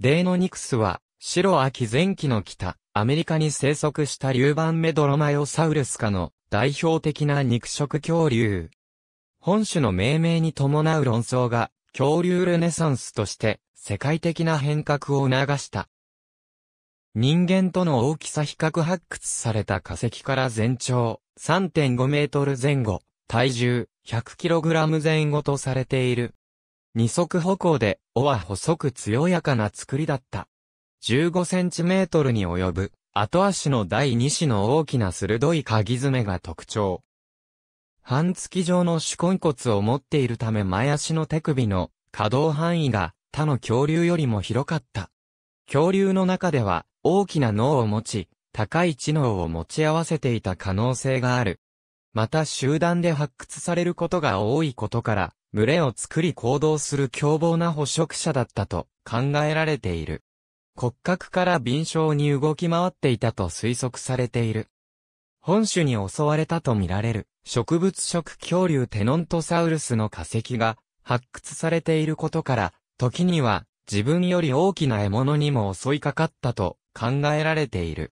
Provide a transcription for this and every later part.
デイノニクスは、白秋前期の北、アメリカに生息した竜番メドロマヨサウルス科の代表的な肉食恐竜。本種の命名に伴う論争が、恐竜ルネサンスとして世界的な変革を促した。人間との大きさ比較発掘された化石から全長3.5メートル前後、体重 100kg 前後とされている二足歩行で、尾は細く強やかな作りだった。15センチメートルに及ぶ、後足の第二子の大きな鋭い鍵爪が特徴。半月状の手根骨を持っているため前足の手首の可動範囲が他の恐竜よりも広かった。恐竜の中では大きな脳を持ち、高い知能を持ち合わせていた可能性がある。また集団で発掘されることが多いことから、群れを作り行動する凶暴な捕食者だったと考えられている。骨格から敏捷に動き回っていたと推測されている。本種に襲われたとみられる植物食恐竜テノントサウルスの化石が発掘されていることから、時には自分より大きな獲物にも襲いかかったと考えられている。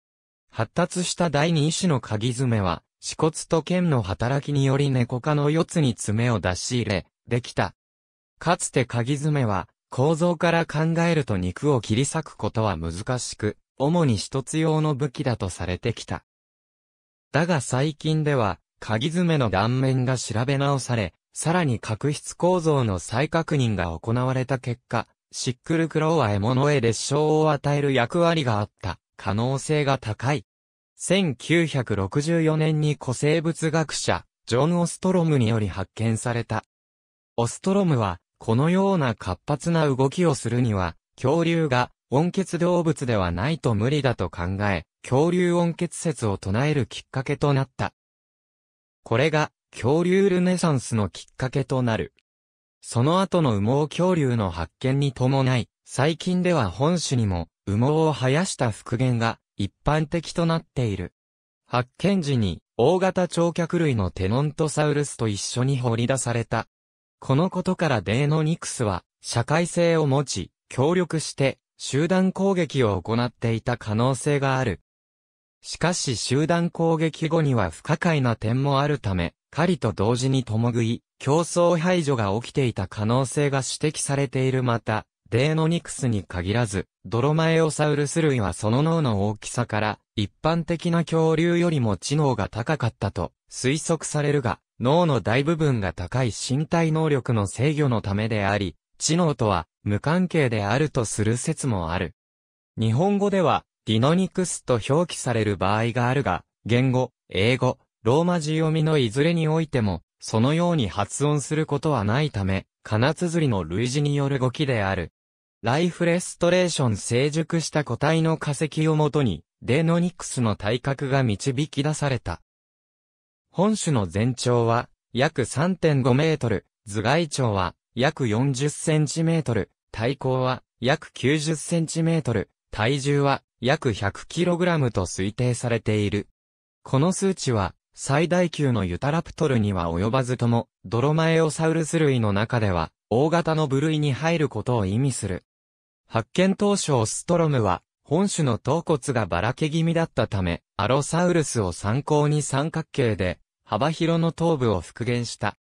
発達した第二種の鍵爪は、死骨と剣の働きにより猫科の四つに爪を出し入れ、できた。かつて鍵爪は、構造から考えると肉を切り裂くことは難しく、主に一つ用の武器だとされてきた。だが最近では、鍵爪の断面が調べ直され、さらに角質構造の再確認が行われた結果、シックルクローは獲物へ劣勝を与える役割があった可能性が高い。1964年に古生物学者、ジョン・オストロムにより発見されたオストロムは、このような活発な動きをするには、恐竜が温血動物ではないと無理だと考え、恐竜温血説を唱えるきっかけとなった。これが、恐竜ルネサンスのきっかけとなる。その後の羽毛恐竜の発見に伴い、最近では本種にも羽毛を生やした復元が一般的となっている。発見時に大型長脚類のテノントサウルスと一緒に掘り出されたこのことからデーノニクスは、社会性を持ち、協力して、集団攻撃を行っていた可能性がある。しかし集団攻撃後には不可解な点もあるため、狩りと同時に共食い、競争排除が起きていた可能性が指摘されているまた、デーノニクスに限らず、ドロマエオサウルス類はその脳の大きさから、一般的な恐竜よりも知能が高かったと推測されるが、脳の大部分が高い身体能力の制御のためであり、知能とは無関係であるとする説もある。日本語では、ディノニクスと表記される場合があるが、言語、英語、ローマ字読みのいずれにおいても、そのように発音することはないため、金綴りの類似による動きである。ライフレストレーション成熟した個体の化石をもとに、デノニクスの体格が導き出された。本種の全長は約3.5メートル、頭蓋長は約40センチメートル、体高は約90センチメートル、体重は約1 0 0ラムと推定されている。この数値は最大級のユタラプトルには及ばずとも、ドロマエオサウルス類の中では、大型の部類に入ることを意味する。発見当初ストロムは、本種の頭骨がばらけ気味だったため、アロサウルスを参考に三角形で、幅広の頭部を復元した。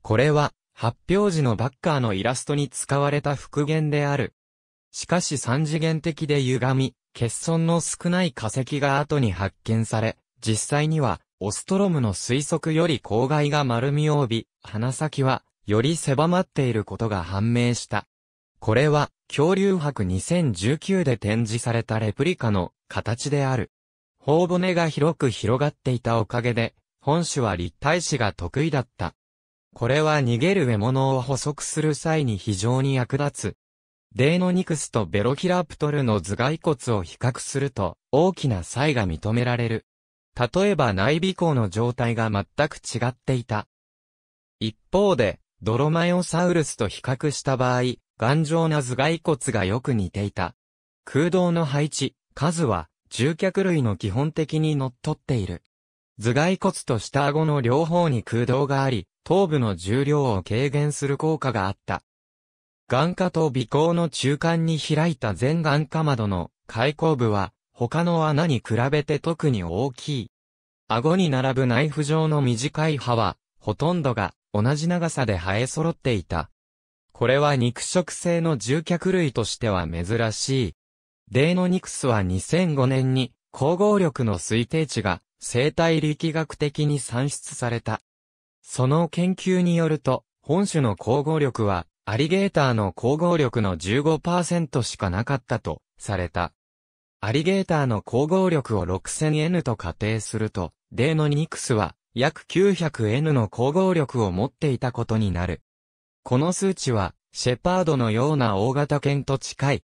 これは、発表時のバッカーのイラストに使われた復元である。しかし三次元的で歪み、欠損の少ない化石が後に発見され、実際には、オストロムの推測より光害が丸みを帯び、鼻先は、より狭まっていることが判明した。これは、恐竜博2019で展示されたレプリカの形である。頬骨が広く広がっていたおかげで、本種は立体詞が得意だった。これは逃げる獲物を捕捉する際に非常に役立つ。デーノニクスとベロキラプトルの頭蓋骨を比較すると大きな差異が認められる。例えば内鼻孔の状態が全く違っていた。一方で、ドロマヨサウルスと比較した場合、頑丈な頭蓋骨がよく似ていた。空洞の配置、数は、獣脚類の基本的に則っている。頭蓋骨と下顎の両方に空洞があり、頭部の重量を軽減する効果があった。眼下と鼻孔の中間に開いた全眼下窓の開口部は、他の穴に比べて特に大きい。顎に並ぶナイフ状の短い歯は、ほとんどが同じ長さで生え揃っていた。これは肉食性の獣脚類としては珍しい。デーノニクスは2005年に、光合力の推定値が生態力学的に算出された。その研究によると、本種の交合力は、アリゲーターの交合力の15%しかなかったと、された。アリゲーターの交合力を 6000N と仮定すると、デーノニクスは、約 900N の交合力を持っていたことになる。この数値は、シェパードのような大型犬と近い。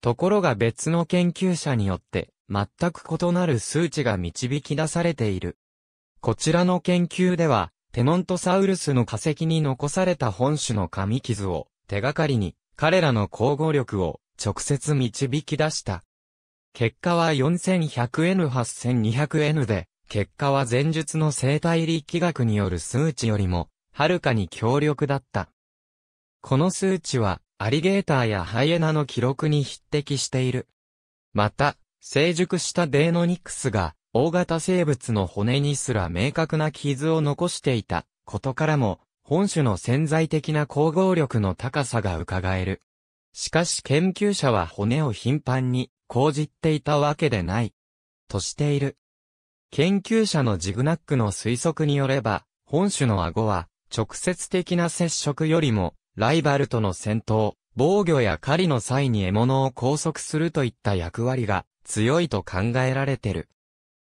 ところが別の研究者によって、全く異なる数値が導き出されている。こちらの研究では、テノントサウルスの化石に残された本種の紙傷を手がかりに彼らの交互力を直接導き出した。結果は 4100N8200N で、結果は前述の生体力学による数値よりも、はるかに強力だった。この数値は、アリゲーターやハイエナの記録に匹敵している。また、成熟したデーノニクスが、大型生物の骨にすら明確な傷を残していたことからも、本種の潜在的な光合力の高さが伺える。しかし研究者は骨を頻繁に講じっていたわけでない。としている。研究者のジグナックの推測によれば、本種の顎は、直接的な接触よりも、ライバルとの戦闘、防御や狩りの際に獲物を拘束するといった役割が強いと考えられてる。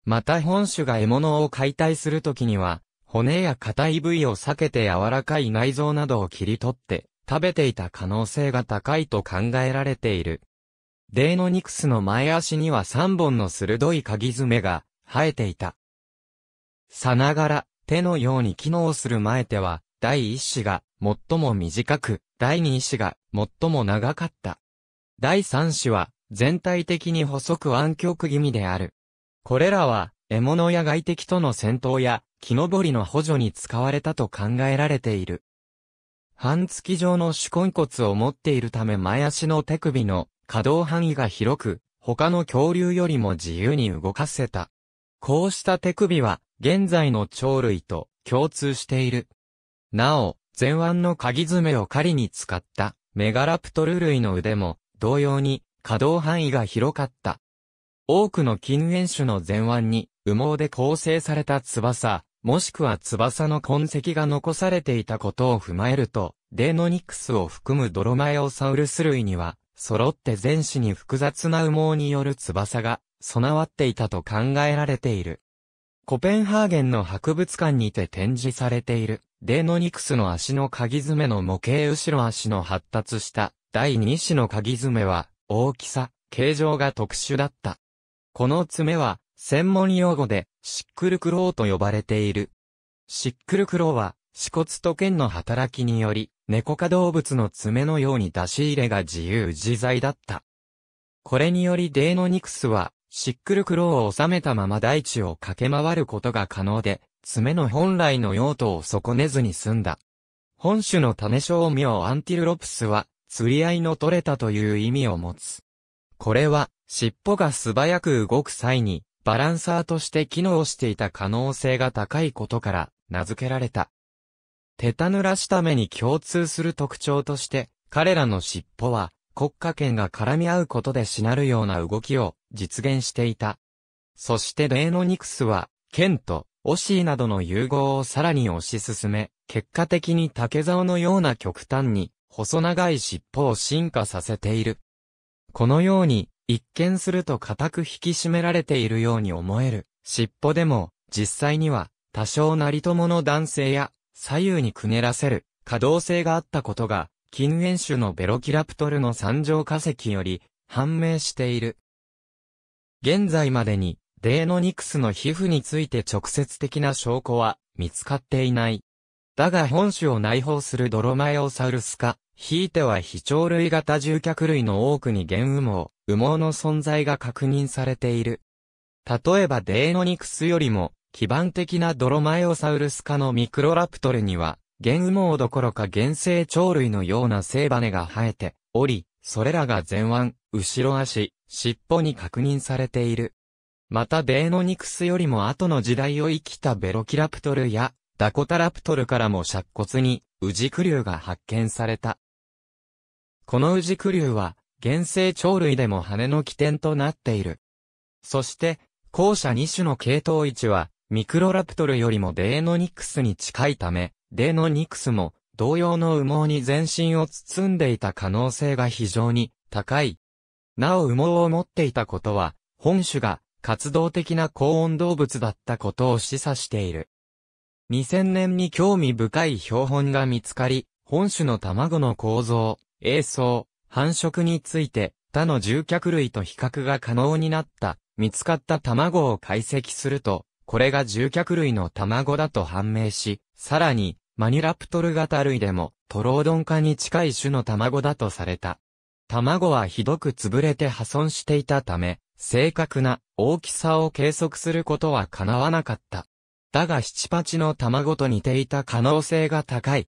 また本種が獲物を解体するときには、骨や硬い部位を避けて柔らかい内臓などを切り取って食べていた可能性が高いと考えられている。デイノニクスの前足には3本の鋭い鍵爪が生えていた。さながら手のように機能する前手は第一子が最も短く、第二子が最も長かった。第三子は全体的に細く暗曲気味である。これらは、獲物や外敵との戦闘や、木登りの補助に使われたと考えられている。半月状の手根骨を持っているため前足の手首の可動範囲が広く、他の恐竜よりも自由に動かせた。こうした手首は、現在の鳥類と共通している。なお、前腕の鍵爪を狩りに使った、メガラプトル類の腕も、同様に、可動範囲が広かった。多くの近縁種の前腕に羽毛で構成された翼、もしくは翼の痕跡が残されていたことを踏まえると、デーノニクスを含むドロマエオサウルス類には、揃って全種に複雑な羽毛による翼が備わっていたと考えられている。コペンハーゲンの博物館にて展示されている、デーノニクスの足の鍵爪の模型後ろ足の発達した第2子の鍵爪は、大きさ、形状が特殊だった。この爪は、専門用語で、シックルクローと呼ばれている。シックルクローは、死骨と剣の働きにより、猫科動物の爪のように出し入れが自由自在だった。これによりデイノニクスは、シックルクローを収めたまま大地を駆け回ることが可能で、爪の本来の用途を損ねずに済んだ。本種の種小名アンティルロプスは、釣り合いの取れたという意味を持つ。これは、尻尾が素早く動く際に、バランサーとして機能していた可能性が高いことから、名付けられた。手たぬらした目に共通する特徴として、彼らの尻尾は、国家権が絡み合うことでしなるような動きを実現していた。そしてデーノニクスは、剣とオシーなどの融合をさらに推し進め、結果的に竹竿のような極端に細長い尻尾を進化させている。このように、一見すると固く引き締められているように思える。尻尾でも、実際には、多少なりともの男性や、左右にくねらせる、可動性があったことが、近縁種のベロキラプトルの三上化石より、判明している。現在までに、デーノニクスの皮膚について直接的な証拠は見つかっていない。だが本種を内包するドロマエオサウルス科、ひいては非鳥類型獣脚類の多くに原羽毛、羽毛の存在が確認されている。例えばデーノニクスよりも、基盤的なドロマエオサウルス科のミクロラプトルには、原羽毛どころか原生鳥類のような生羽が生えており、それらが前腕、後ろ足、尻尾に確認されている。またデーノニクスよりも後の時代を生きたベロキラプトルやダコタラプトルからも尺骨に、ウジクリュウが発見された。このウジクリュウは、原生鳥類でも羽の起点となっている。そして、後者2種の系統位置は、ミクロラプトルよりもデーノニクスに近いため、デーノニクスも同様の羽毛に全身を包んでいた可能性が非常に高い。なお羽毛を持っていたことは、本種が活動的な高温動物だったことを示唆している。2000年に興味深い標本が見つかり、本種の卵の構造、栄像、繁殖について他の獣脚類と比較が可能になった。見つかった卵を解析すると、これが獣脚類の卵だと判明し、さらに、マニラプトル型類でも、トロードン化に近い種の卵だとされた。卵はひどく潰れて破損していたため、正確な大きさを計測することは叶わなかった。だが七八の卵と似ていた可能性が高い。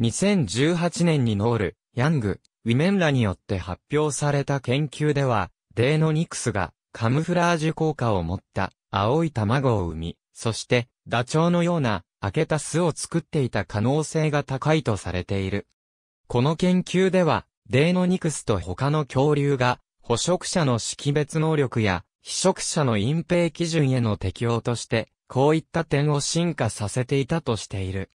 2018年にノール、ヤング、ウィメンらによって発表された研究では、デーノニクスがカムフラージュ効果を持った青い卵を産み、そしてダチョウのような開けた巣を作っていた可能性が高いとされている。この研究では、デーノニクスと他の恐竜が、捕食者の識別能力や、被食者の隠蔽基準への適応として、こういった点を進化させていたとしている。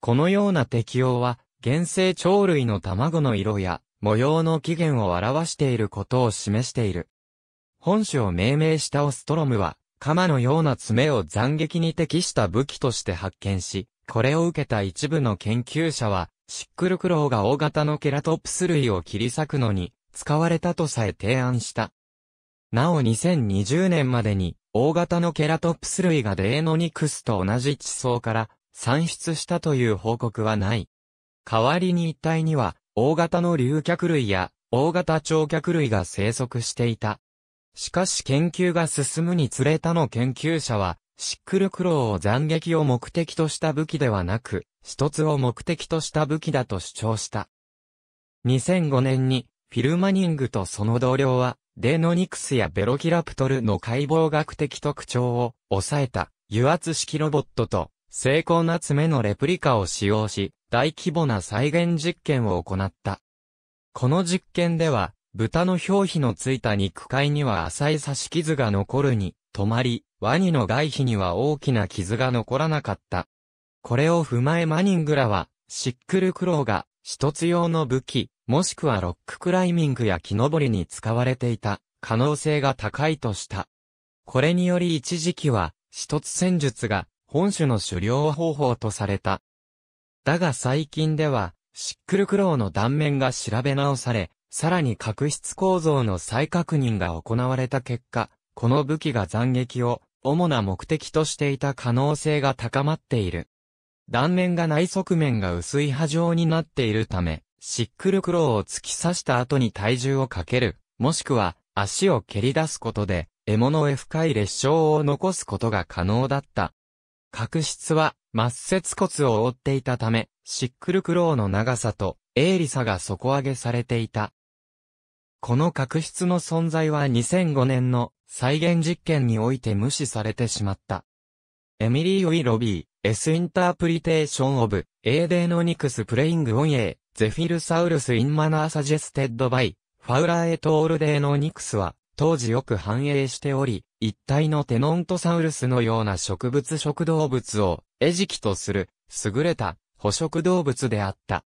このような適用は、原生鳥類の卵の色や模様の起源を表していることを示している。本種を命名したオストロムは、鎌のような爪を斬撃に適した武器として発見し、これを受けた一部の研究者は、シックルクロウが大型のケラトプス類を切り裂くのに、使われたとさえ提案した。なお2020年までに、大型のケラトプス類がデーノニクスと同じ地層から産出したという報告はない。代わりに一帯には、大型の竜脚類や大型長脚類が生息していた。しかし研究が進むにつれたの研究者は、シックルクローを斬撃を目的とした武器ではなく、一つを目的とした武器だと主張した。2005年に、フィルマニングとその同僚は、デノニクスやベロキラプトルの解剖学的特徴を抑えた油圧式ロボットと精巧な爪のレプリカを使用し、大規模な再現実験を行った。この実験では、豚の表皮のついた肉塊には浅い刺し傷が残るに、止まり、ワニの外皮には大きな傷が残らなかった。これを踏まえマニングラは、シックルクロウが一つ用の武器、もしくはロッククライミングや木登りに使われていた可能性が高いとした。これにより一時期は、一つ戦術が本種の狩猟方法とされた。だが最近では、シックルクローの断面が調べ直され、さらに角質構造の再確認が行われた結果、この武器が斬撃を主な目的としていた可能性が高まっている。断面が内側面が薄い波状になっているため、シックルクローを突き刺した後に体重をかける、もしくは足を蹴り出すことで、獲物へ深い裂傷を残すことが可能だった。角質は、末節骨を覆っていたため、シックルクローの長さと鋭利さが底上げされていた。この角質の存在は2005年の再現実験において無視されてしまった。エミリー・ウィ・ロビー、S インタープリテーションオブ、エーデンオニクスプレイングオンエー、ゼフィルサウルスインマナーサジェステッドバイ、ファウラーエトールデーノニクスは、当時よく繁栄しており、一体のテノントサウルスのような植物食動物を、餌食とする、優れた、捕食動物であった。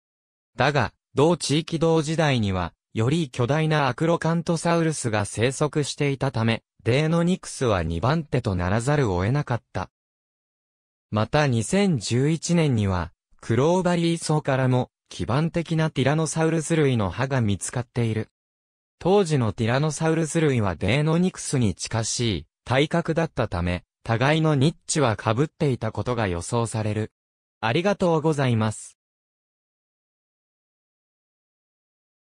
だが、同地域同時代には、より巨大なアクロカントサウルスが生息していたため、デーノニクスは2番手とならざるを得なかった。また2011年には、クローバリー層からも、基盤的なティラノサウルス類の歯が見つかっている。当時のティラノサウルス類はデーノニクスに近しい体格だったため、互いのニッチは被っていたことが予想される。ありがとうございます。